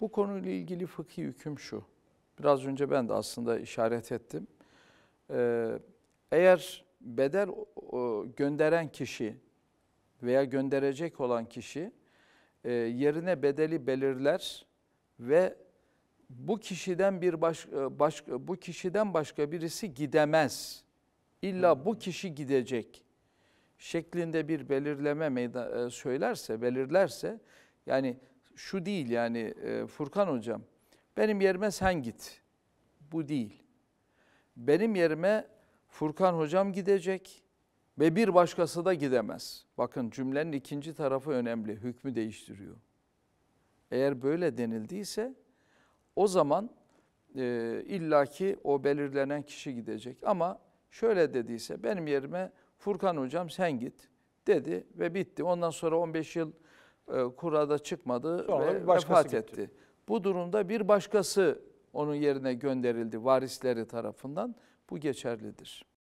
Bu konuyla ilgili fıkhi hüküm şu. Biraz önce ben de aslında işaret ettim. Ee, eğer bedel gönderen kişi veya gönderecek olan kişi e, yerine bedeli belirler ve bu kişiden bir baş, e, baş, bu kişiden başka birisi gidemez. İlla bu hmm. kişi gidecek şeklinde bir belirleme meydan, e, söylerse, belirlerse yani şu değil yani e, Furkan hocam benim yerime sen git. Bu değil. Benim yerime Furkan hocam gidecek ve bir başkası da gidemez. Bakın cümlenin ikinci tarafı önemli. Hükmü değiştiriyor. Eğer böyle denildiyse o zaman e, illaki o belirlenen kişi gidecek. Ama şöyle dediyse benim yerime Furkan hocam sen git dedi ve bitti. Ondan sonra 15 yıl e, kurada çıkmadı Sonra ve vefat gitti. etti. Bu durumda bir başkası onun yerine gönderildi varisleri tarafından. Bu geçerlidir.